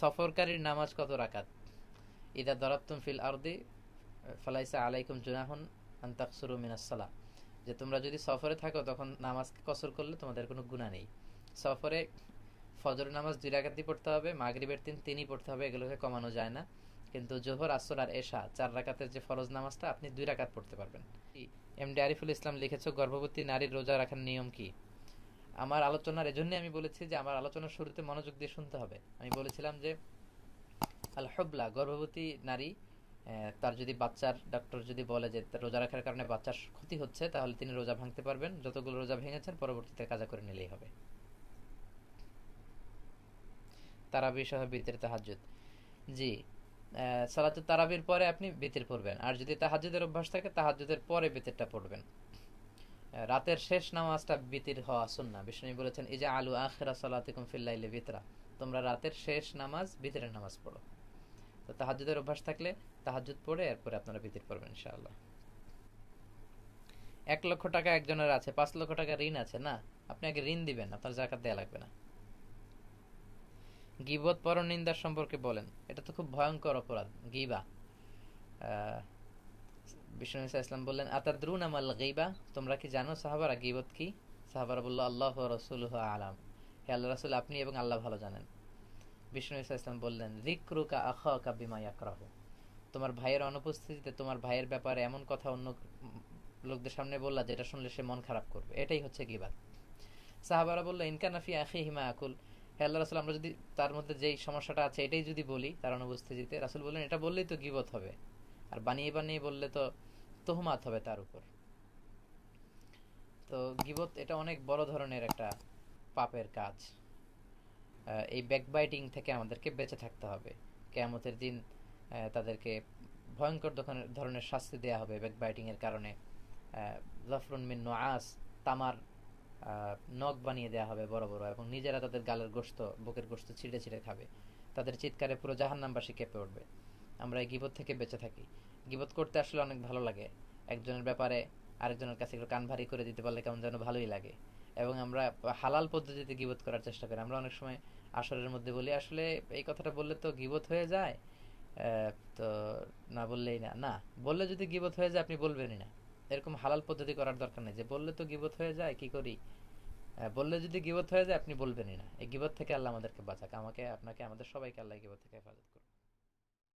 সফরকারীর নামাজ কত রাকাত ইদা দরাতুম ফিল আর্দি ফলাইসা আলাইকুম জুনাহন আন্তাকসুরু মিনাসলা যে তোমরা যদি সফরে থাকো তখন নামাজকে কসর করলে তোমাদের কোনো গুণা নেই সফরে ফজর নামাজ দুই রাকাতই পড়তে হবে মাগরিবের তিন তিনই পড়তে হবে এগুলোকে কমানো যায় না কিন্তু জোহর আসর আর এশা চার রাকাতের যে ফরজ নামাজটা আপনি দুই রাকাত পড়তে পারবেন এম ডি আরিফুল ইসলাম লিখেছ গর্ভবতী নারীর রোজা রাখার নিয়ম কি আমার আলোচনার এজন্য আমি বলেছি যে আমার আলোচনার শুরুতে মনোযোগ দিয়ে শুনতে হবে আমি বলেছিলাম যে আল হবলা গর্ভবতী নারী তার যদি বাচ্চার ডাক্তার যদি বলে যে রোজা রাখার কারণে বাচ্চার ক্ষতি হচ্ছে তাহলে তিনি রোজা ভাঙতে পারবেন যতগুলো রোজা ভেঙেছেন পরবর্তীতে কাজা করে নিলেই হবে তারাবি সহ বিতের তাহাজুদ জি সালাত তারাবির পরে আপনি বেতের পড়বেন আর যদি তাহাজুদের অভ্যাস থাকে তাহাজুদের পরে বেতেরটা পড়বেন রাতের শেষ নামাজটা বিতির হওয়া শুন না বিষ্ণু বলেছেন এই যে আলু আখেরা সালাতিকুম ফিল্লাইলে বিতরা তোমরা রাতের শেষ নামাজ বিতরের নামাজ পড়ো তো তাহাজুদের অভ্যাস থাকলে তাহাজুদ পড়ে এরপরে আপনারা বিতির পড়বেন ইনশাআল্লাহ এক লক্ষ টাকা একজনের আছে পাঁচ লক্ষ টাকা ঋণ আছে না আপনি আগে ঋণ দিবেন আপনার জাকাত দেওয়া লাগবে না গিবত পরনিন্দার সম্পর্কে বলেন এটা তো খুব ভয়ঙ্কর অপরাধ গিবা বিষ্ণু ইসলাম বললেন আতাদ্রুন আমাল গেইবা তোমরা কি জানো সাহাবারা গিবত কি সাহাবারা বলল আল্লাহ রসুল হ আলাম হে আল্লাহ রসুল আপনি এবং আল্লাহ ভালো জানেন বিষ্ণু ইসলাম বললেন রিক্রুকা আখ কাবিমা ইয়াকরাহ তোমার ভাইয়ের অনুপস্থিতিতে তোমার ভাইয়ের ব্যাপারে এমন কথা অন্য লোকদের সামনে বললা যেটা শুনলে সে মন খারাপ করবে এটাই হচ্ছে গিবাদ সাহাবারা বললো ইনকানাফি আখি হিমা আকুল হে আল্লাহ রসুল আমরা যদি তার মধ্যে যেই সমস্যাটা আছে এটাই যদি বলি তার অনুপস্থিতিতে রাসুল বললেন এটা বললেই তো গিবত হবে আর বানিয়ে বানিয়ে বললে তো তোহমাত হবে তার উপর তো গিবত এটা অনেক বড় ধরনের একটা পাপের কাজ এই ব্যাকবাইটিং থেকে আমাদেরকে বেঁচে থাকতে হবে কেয়ামতের দিন তাদেরকে ভয়ঙ্কর ধরনের শাস্তি দেওয়া হবে ব্যাকবাইটিংয়ের কারণে জাফরুন মিন নোয়াস তামার নখ বানিয়ে দেওয়া হবে বড় বড় এবং নিজেরা তাদের গালের গোস্ত বুকের গোস্ত ছিঁড়ে ছিঁড়ে খাবে তাদের চিৎকারে পুরো জাহান্নামবাসী কেঁপে উঠবে আমরা এই গিবত থেকে বেঁচে থাকি গিবত করতে আসলে অনেক ভালো লাগে একজনের ব্যাপারে আরেকজনের কাছে একটু কান ভারী করে দিতে পারলে কেমন যেন ভালোই লাগে এবং আমরা হালাল পদ্ধতিতে গিবত করার চেষ্টা করি আমরা অনেক সময় আসরের মধ্যে বলি আসলে এই কথাটা বললে তো গিবত হয়ে যায় তো না বললেই না না বললে যদি গিবত হয়ে যায় আপনি বলবেনই না এরকম হালাল পদ্ধতি করার দরকার নেই যে বললে তো গিবত হয়ে যায় কি করি বললে যদি গিবত হয়ে যায় আপনি বলবেনই না এই গিবত থেকে আল্লাহ আমাদেরকে বাঁচাক আমাকে আপনাকে আমাদের সবাইকে আল্লাহ গিবত থেকে হেফাজত